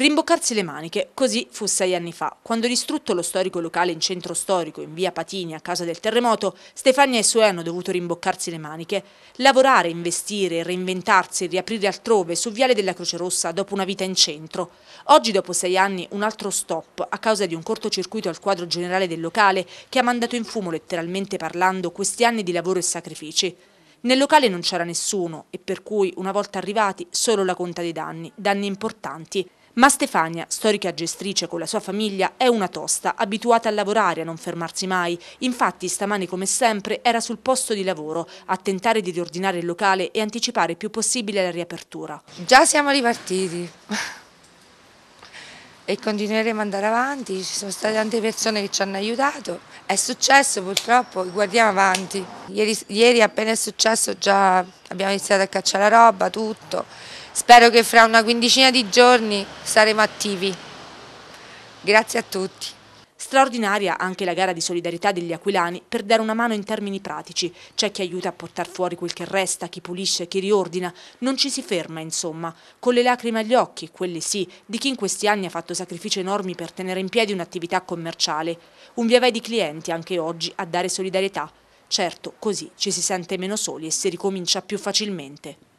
Rimboccarsi le maniche, così fu sei anni fa, quando distrutto lo storico locale in centro storico, in via Patini, a causa del terremoto, Stefania e i suoi hanno dovuto rimboccarsi le maniche. Lavorare, investire, reinventarsi, riaprire altrove, su Viale della Croce Rossa, dopo una vita in centro. Oggi, dopo sei anni, un altro stop, a causa di un cortocircuito al quadro generale del locale, che ha mandato in fumo, letteralmente parlando, questi anni di lavoro e sacrifici. Nel locale non c'era nessuno e per cui, una volta arrivati, solo la conta dei danni, danni importanti. Ma Stefania, storica gestrice con la sua famiglia, è una tosta, abituata a lavorare, a non fermarsi mai. Infatti stamani come sempre era sul posto di lavoro, a tentare di riordinare il locale e anticipare il più possibile la riapertura. Già siamo ripartiti e continueremo ad andare avanti, ci sono state tante persone che ci hanno aiutato, è successo purtroppo, guardiamo avanti. Ieri, ieri appena è successo già abbiamo iniziato a cacciare la roba, tutto Spero che fra una quindicina di giorni saremo attivi. Grazie a tutti. Straordinaria anche la gara di solidarietà degli aquilani per dare una mano in termini pratici. C'è chi aiuta a portare fuori quel che resta, chi pulisce, chi riordina. Non ci si ferma, insomma. Con le lacrime agli occhi, quelle sì, di chi in questi anni ha fatto sacrifici enormi per tenere in piedi un'attività commerciale. Un viavai di clienti anche oggi a dare solidarietà. Certo, così ci si sente meno soli e si ricomincia più facilmente.